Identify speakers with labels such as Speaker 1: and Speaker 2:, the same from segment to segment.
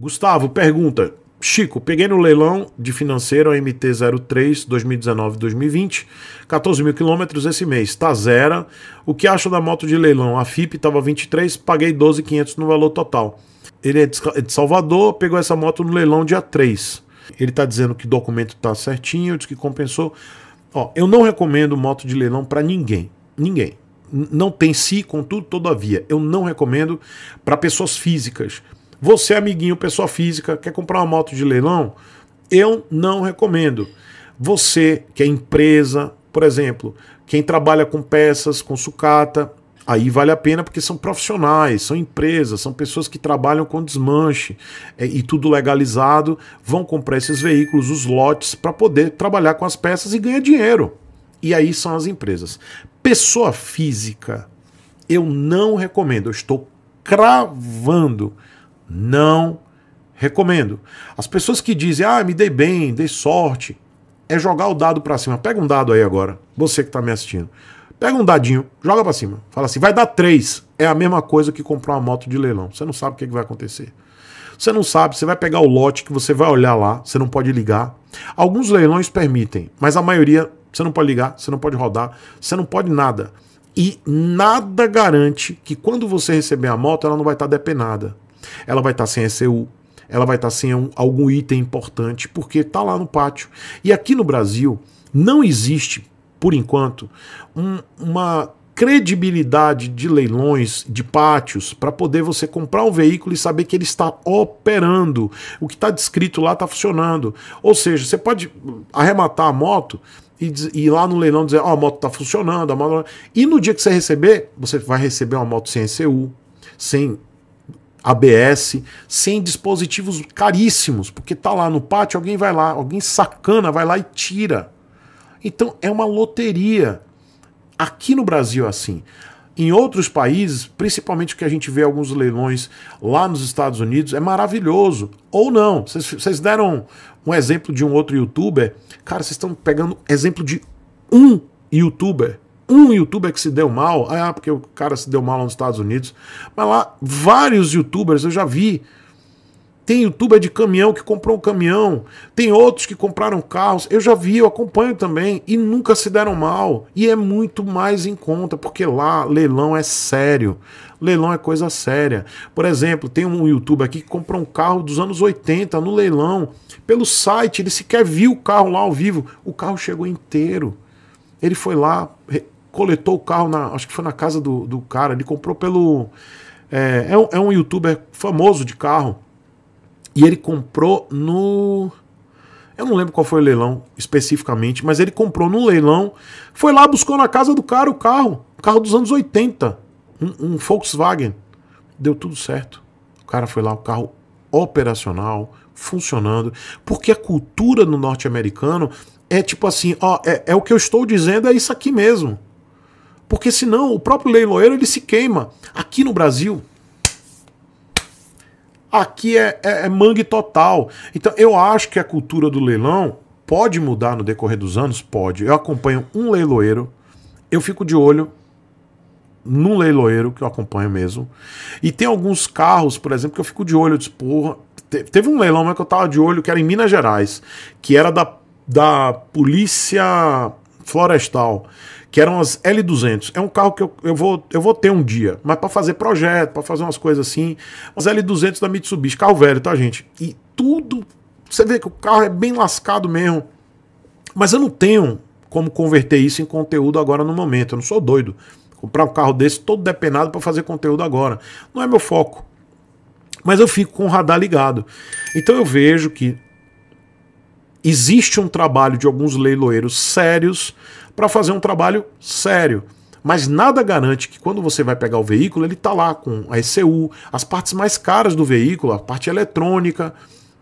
Speaker 1: Gustavo pergunta: Chico, peguei no leilão de financeiro a MT-03 2019-2020, 14 mil quilômetros esse mês, tá zero. O que acha da moto de leilão? A FIP estava 23, paguei 12,500 no valor total. Ele é, é de Salvador, pegou essa moto no leilão dia 3. Ele está dizendo que o documento está certinho, diz que compensou. Ó, eu não recomendo moto de leilão para ninguém. Ninguém. Não tem si, contudo, todavia. Eu não recomendo para pessoas físicas você, amiguinho, pessoa física, quer comprar uma moto de leilão? Eu não recomendo. Você, que é empresa, por exemplo, quem trabalha com peças, com sucata, aí vale a pena porque são profissionais, são empresas, são pessoas que trabalham com desmanche é, e tudo legalizado, vão comprar esses veículos, os lotes, para poder trabalhar com as peças e ganhar dinheiro. E aí são as empresas. Pessoa física, eu não recomendo, eu estou cravando não recomendo. As pessoas que dizem, ah, me dei bem, dei sorte, é jogar o dado para cima. Pega um dado aí agora, você que tá me assistindo. Pega um dadinho, joga para cima. Fala assim, vai dar três. É a mesma coisa que comprar uma moto de leilão. Você não sabe o que, que vai acontecer. Você não sabe, você vai pegar o lote que você vai olhar lá, você não pode ligar. Alguns leilões permitem, mas a maioria você não pode ligar, você não pode rodar, você não pode nada. E nada garante que quando você receber a moto ela não vai estar tá depenada ela vai estar tá sem ECU, ela vai estar tá sem um, algum item importante, porque está lá no pátio. E aqui no Brasil não existe, por enquanto, um, uma credibilidade de leilões de pátios para poder você comprar um veículo e saber que ele está operando. O que está descrito lá está funcionando. Ou seja, você pode arrematar a moto e, ir lá no leilão dizer: Ó, oh, a moto está funcionando. A moto... E no dia que você receber, você vai receber uma moto sem ECU, sem ABS, sem dispositivos caríssimos, porque tá lá no pátio, alguém vai lá, alguém sacana, vai lá e tira. Então é uma loteria. Aqui no Brasil é assim. Em outros países, principalmente o que a gente vê alguns leilões lá nos Estados Unidos, é maravilhoso. Ou não. Vocês deram um exemplo de um outro youtuber. Cara, vocês estão pegando exemplo de um youtuber um youtuber que se deu mal, ah, porque o cara se deu mal lá nos Estados Unidos, mas lá vários youtubers eu já vi. Tem youtuber de caminhão que comprou um caminhão, tem outros que compraram carros, eu já vi, eu acompanho também, e nunca se deram mal. E é muito mais em conta, porque lá leilão é sério. Leilão é coisa séria. Por exemplo, tem um youtuber aqui que comprou um carro dos anos 80 no leilão, pelo site, ele sequer viu o carro lá ao vivo. O carro chegou inteiro. Ele foi lá, coletou o carro, na, acho que foi na casa do, do cara, ele comprou pelo. É, é, um, é um youtuber famoso de carro. E ele comprou no. Eu não lembro qual foi o leilão especificamente, mas ele comprou no leilão, foi lá, buscou na casa do cara o carro, o carro dos anos 80, um, um Volkswagen. Deu tudo certo. O cara foi lá, o carro operacional, funcionando, porque a cultura no norte-americano é tipo assim, ó, é, é o que eu estou dizendo, é isso aqui mesmo. Porque senão o próprio leiloeiro ele se queima. Aqui no Brasil, aqui é, é, é, mangue total. Então eu acho que a cultura do leilão pode mudar no decorrer dos anos? Pode. Eu acompanho um leiloeiro, eu fico de olho num leiloeiro que eu acompanho mesmo. E tem alguns carros, por exemplo, que eu fico de olho, eu disse, porra. Teve um leilão que eu tava de olho, que era em Minas Gerais, que era da, da Polícia Florestal que eram as L200. É um carro que eu, eu, vou, eu vou ter um dia, mas para fazer projeto, para fazer umas coisas assim. As L200 da Mitsubishi, carro velho, tá, gente? E tudo. Você vê que o carro é bem lascado mesmo. Mas eu não tenho como converter isso em conteúdo agora no momento. Eu não sou doido. Comprar um carro desse todo depenado para fazer conteúdo agora. Não é meu foco. Mas eu fico com o radar ligado. Então eu vejo que existe um trabalho de alguns leiloeiros sérios para fazer um trabalho sério. Mas nada garante que quando você vai pegar o veículo, ele está lá com a ECU, as partes mais caras do veículo, a parte eletrônica,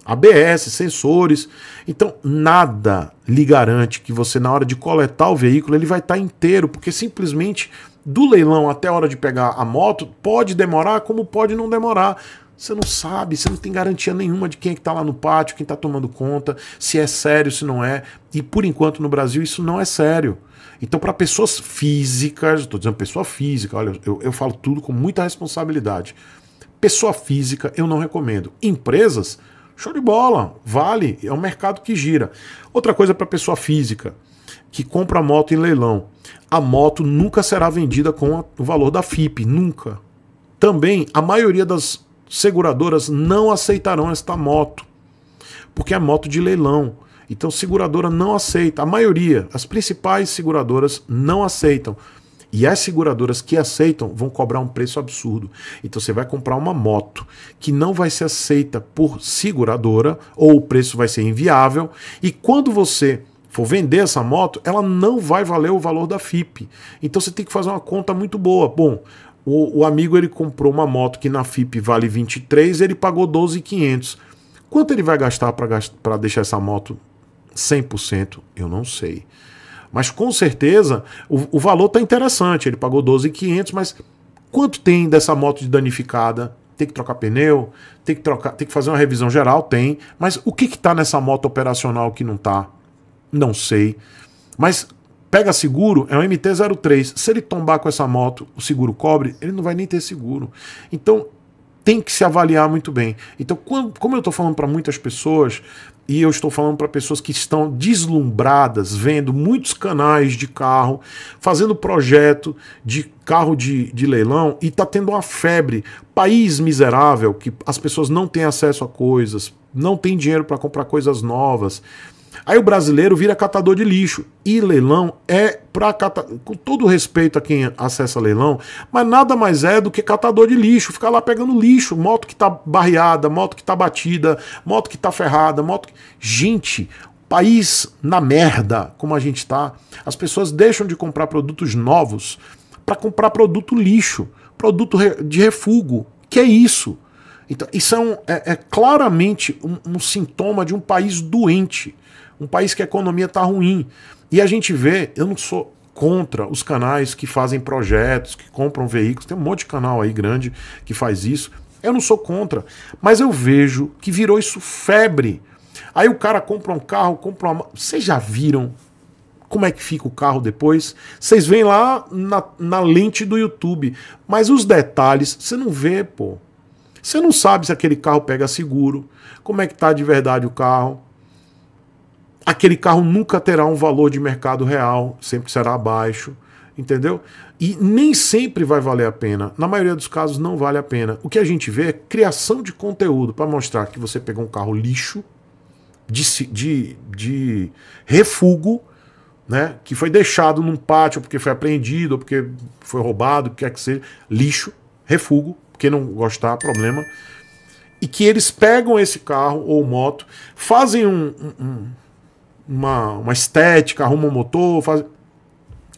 Speaker 1: ABS, sensores. Então, nada lhe garante que você, na hora de coletar o veículo, ele vai estar tá inteiro, porque simplesmente do leilão até a hora de pegar a moto, pode demorar como pode não demorar. Você não sabe, você não tem garantia nenhuma de quem é que está lá no pátio, quem está tomando conta, se é sério, se não é. E por enquanto no Brasil isso não é sério. Então, para pessoas físicas, estou dizendo pessoa física, olha, eu, eu falo tudo com muita responsabilidade. Pessoa física, eu não recomendo. Empresas, show de bola, vale, é um mercado que gira. Outra coisa para pessoa física, que compra moto em leilão. A moto nunca será vendida com o valor da FIP, nunca. Também, a maioria das seguradoras não aceitarão esta moto, porque é moto de leilão. Então, seguradora não aceita. A maioria, as principais seguradoras não aceitam. E as seguradoras que aceitam vão cobrar um preço absurdo. Então você vai comprar uma moto que não vai ser aceita por seguradora, ou o preço vai ser inviável, e quando você for vender essa moto, ela não vai valer o valor da FIP. Então você tem que fazer uma conta muito boa. Bom, o, o amigo ele comprou uma moto que na FIP vale 23, ele pagou 12,500. Quanto ele vai gastar para deixar essa moto 100%? Eu não sei. Mas com certeza o, o valor tá interessante. Ele pagou 12,500, mas quanto tem dessa moto de danificada? Tem que trocar pneu, tem que trocar, tem que fazer uma revisão geral, tem. Mas o que está nessa moto operacional que não está? Não sei. Mas pega seguro, é um MT-03. Se ele tombar com essa moto, o seguro cobre, ele não vai nem ter seguro. Então, tem que se avaliar muito bem. Então, quando, como eu estou falando para muitas pessoas, e eu estou falando para pessoas que estão deslumbradas, vendo muitos canais de carro, fazendo projeto de carro de, de leilão, e está tendo uma febre, país miserável, que as pessoas não têm acesso a coisas, não têm dinheiro para comprar coisas novas Aí o brasileiro vira catador de lixo. E leilão é para catar. Com todo respeito a quem acessa leilão, mas nada mais é do que catador de lixo. Ficar lá pegando lixo, moto que tá barreada, moto que tá batida, moto que tá ferrada, moto. Gente, país na merda, como a gente tá. As pessoas deixam de comprar produtos novos para comprar produto lixo, produto de refúgio. Que é isso? Então, isso é, um, é, é claramente um, um sintoma de um país doente um país que a economia está ruim. E a gente vê, eu não sou contra os canais que fazem projetos, que compram veículos, tem um monte de canal aí grande que faz isso. Eu não sou contra, mas eu vejo que virou isso febre. Aí o cara compra um carro, compra uma. Vocês já viram como é que fica o carro depois? Vocês veem lá na, na lente do YouTube, mas os detalhes você não vê, pô. Você não sabe se aquele carro pega seguro, como é que tá de verdade o carro aquele carro nunca terá um valor de mercado real, sempre será abaixo, entendeu? E nem sempre vai valer a pena. Na maioria dos casos não vale a pena. O que a gente vê é criação de conteúdo para mostrar que você pegou um carro lixo de, de, de refúgio, né, que foi deixado num pátio porque foi apreendido, ou porque foi roubado, o que quer que seja, lixo, refúgio, quem não gostar, problema. E que eles pegam esse carro ou moto, fazem um uma, uma estética, arrumam um motor,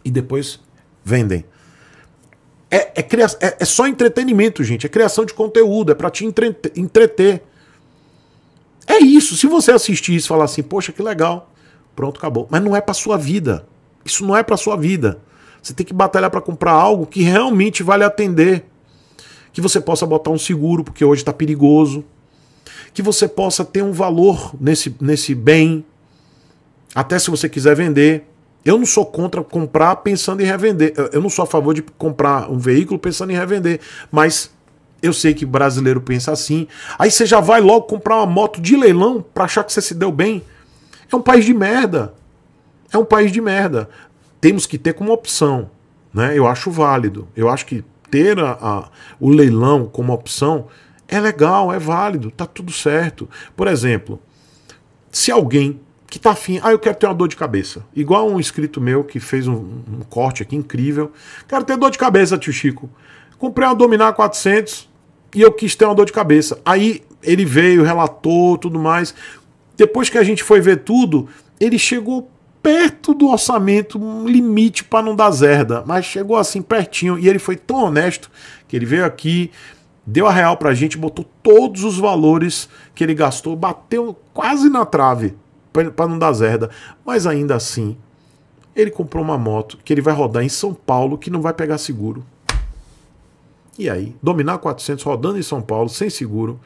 Speaker 1: E depois vendem. É, é, cria... é, é só entretenimento, gente. É criação de conteúdo, é para te entre... entreter. É isso. Se você assistir isso e falar assim, poxa, que legal, pronto, acabou. Mas não é para sua vida. Isso não é para sua vida. Você tem que batalhar para comprar algo que realmente vale atender. Que você possa botar um seguro, porque hoje está perigoso. Que você possa ter um valor nesse, nesse bem. Até se você quiser vender. Eu não sou contra comprar pensando em revender. Eu não sou a favor de comprar um veículo pensando em revender. Mas eu sei que brasileiro pensa assim. Aí você já vai logo comprar uma moto de leilão para achar que você se deu bem. É um país de merda. É um país de merda. Temos que ter como opção. Né? Eu acho válido. Eu acho que ter a, a, o leilão como opção é legal, é válido, tá tudo certo. Por exemplo, se alguém que tá afim, ah, eu quero ter uma dor de cabeça. Igual um inscrito meu que fez um, um corte aqui incrível. Quero ter dor de cabeça, tio Chico. Comprei uma Dominar 400 e eu quis ter uma dor de cabeça. Aí ele veio, relatou, tudo mais. Depois que a gente foi ver tudo, ele chegou perto do orçamento, um limite para não dar zerda, mas chegou assim pertinho e ele foi tão honesto que ele veio aqui, deu a real para a gente, botou todos os valores que ele gastou, bateu quase na trave para não dar zerda. Mas ainda assim, ele comprou uma moto que ele vai rodar em São Paulo que não vai pegar seguro. E aí, dominar 400 rodando em São Paulo sem seguro.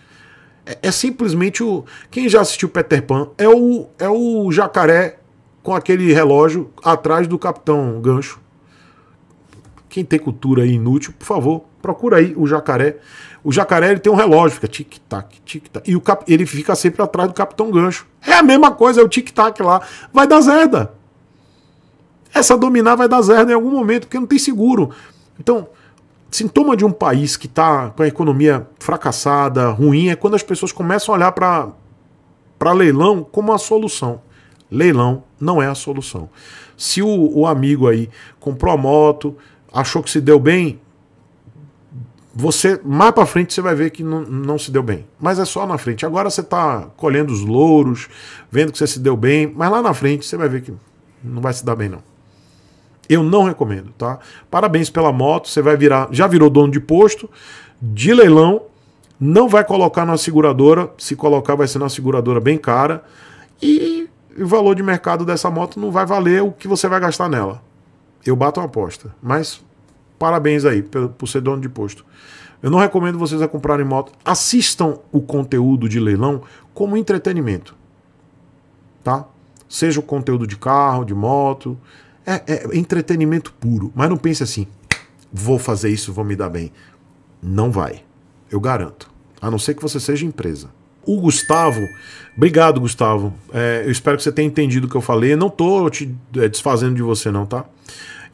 Speaker 1: É, é simplesmente o. Quem já assistiu Peter Pan é o, é o jacaré com aquele relógio atrás do Capitão Gancho. Quem tem cultura inútil, por favor, procura aí o jacaré. O jacaré ele tem um relógio, fica tic-tac, tic-tac. E o cap... ele fica sempre atrás do Capitão Gancho. É a mesma coisa, é o tic-tac lá. Vai dar zerda. Essa dominar vai dar zerda em algum momento, porque não tem seguro. Então, sintoma de um país que está com a economia fracassada, ruim, é quando as pessoas começam a olhar para leilão como a solução. Leilão não é a solução. Se o, o amigo aí comprou a moto, achou que se deu bem, você mais para frente você vai ver que não, não se deu bem. Mas é só na frente. Agora você está colhendo os louros, vendo que você se deu bem, mas lá na frente você vai ver que não vai se dar bem não. Eu não recomendo, tá? Parabéns pela moto, você vai virar, já virou dono de posto, de leilão, não vai colocar na seguradora, se colocar vai ser na seguradora bem cara e o valor de mercado dessa moto não vai valer o que você vai gastar nela eu bato uma aposta. Mas parabéns aí por ser dono de posto. Eu não recomendo vocês a comprarem moto. Assistam o conteúdo de leilão como entretenimento. Tá? Seja o conteúdo de carro, de moto. É, é entretenimento puro. Mas não pense assim, vou fazer isso, vou me dar bem. Não vai. Eu garanto. A não ser que você seja empresa o Gustavo. Obrigado, Gustavo. É, eu espero que você tenha entendido o que eu falei. Eu não tô te é, desfazendo de você, não, tá?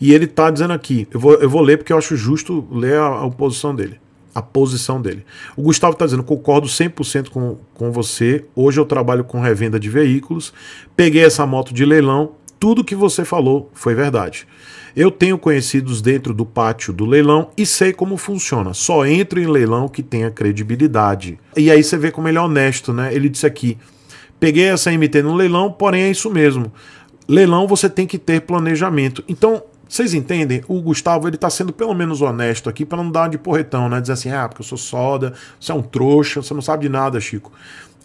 Speaker 1: E ele tá dizendo aqui, eu vou, eu vou ler porque eu acho justo ler a, a posição dele. A posição dele. O Gustavo está dizendo: concordo 100% com, com você. Hoje eu trabalho com revenda de veículos. Peguei essa moto de leilão tudo que você falou foi verdade. Eu tenho conhecidos dentro do pátio do leilão e sei como funciona. Só entra em leilão que tenha credibilidade. E aí você vê como ele é honesto, né? Ele disse aqui: peguei essa MT no leilão, porém é isso mesmo. Leilão você tem que ter planejamento. Então, vocês entendem? O Gustavo ele tá sendo pelo menos honesto aqui para não dar de porretão, né? Dizer assim: ah, porque eu sou soda, você é um trouxa, você não sabe de nada, Chico.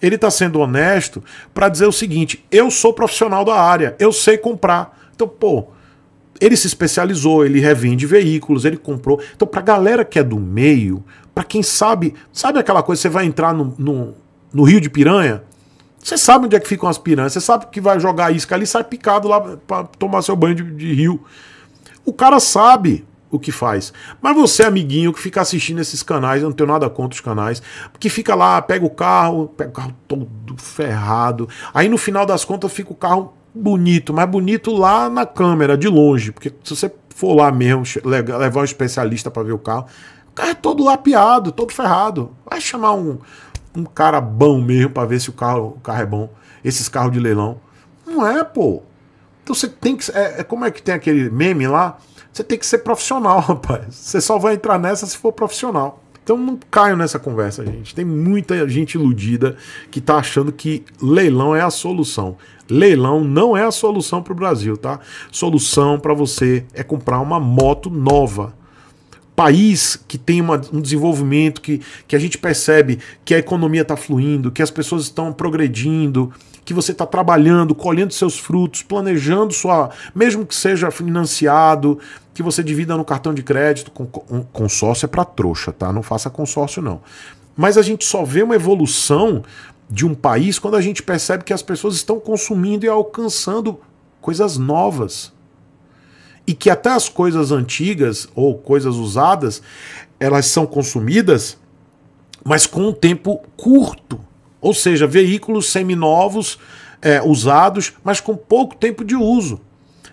Speaker 1: Ele está sendo honesto para dizer o seguinte: eu sou profissional da área, eu sei comprar. Então, pô, ele se especializou, ele revende veículos, ele comprou. Então, para a galera que é do meio, para quem sabe, sabe aquela coisa, você vai entrar no, no, no, Rio de Piranha, você sabe onde é que ficam as piranhas, você sabe que vai jogar isca ali, sai picado lá para tomar seu banho de, de rio. O cara sabe, o que faz. Mas você, amiguinho, que fica assistindo esses canais, eu não tenho nada contra os canais, que fica lá, pega o carro, pega o carro todo ferrado. Aí no final das contas fica o carro bonito, mas bonito lá na câmera, de longe, porque se você for lá mesmo, levar um especialista para ver o carro, o carro é todo lapiado, todo ferrado. Vai chamar um, um cara bom mesmo para ver se o carro, o carro é bom. Esses carros de leilão. Não é, pô. Então você tem que. É, é, como é que tem aquele meme lá? Você tem que ser profissional, rapaz. Você só vai entrar nessa se for profissional. Então não caio nessa conversa, gente. Tem muita gente iludida que está achando que leilão é a solução. Leilão não é a solução para o Brasil, tá? Solução para você é comprar uma moto nova país que tem uma, um desenvolvimento, que, que a gente percebe que a economia está fluindo, que as pessoas estão progredindo, que você está trabalhando, colhendo seus frutos, planejando sua. mesmo que seja financiado, que você divida no cartão de crédito. Com, um, consórcio é para trouxa, tá? Não faça consórcio, não. Mas a gente só vê uma evolução de um país quando a gente percebe que as pessoas estão consumindo e alcançando coisas novas e que até as coisas antigas ou coisas usadas, elas são consumidas, mas com um tempo curto. Ou seja, veículos seminovos é, usados, mas com pouco tempo de uso.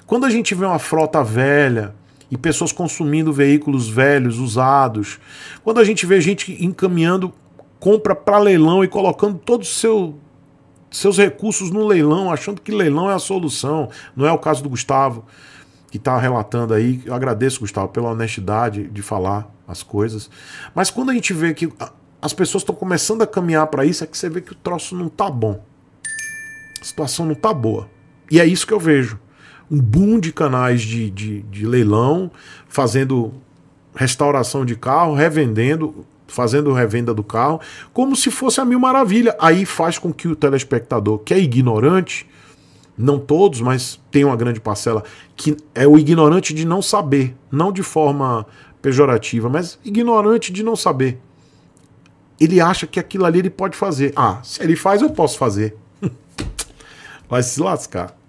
Speaker 1: Quando a gente vê uma frota velha, e pessoas consumindo veículos velhos, usados. Quando a gente vê gente encaminhando compra para leilão e colocando todos os seu, seus recursos no leilão, achando que leilão é a solução, não é o caso do Gustavo que está relatando aí. Eu agradeço, Gustavo, pela honestidade de falar as coisas. Mas quando a gente vê que as pessoas estão começando a caminhar para isso, é que você vê que o troço não tá bom. A situação não tá boa. E é isso que eu vejo. Um boom de canais de, de, de leilão, fazendo restauração de carro, revendendo, fazendo revenda do carro, como se fosse a mil maravilha. Aí faz com que o telespectador, que é ignorante, não todos, mas tem uma grande parcela, que é o ignorante de não saber, não de forma pejorativa, mas ignorante de não saber. Ele acha que aquilo ali ele pode fazer. Ah, se ele faz, eu posso fazer. Vai se lascar.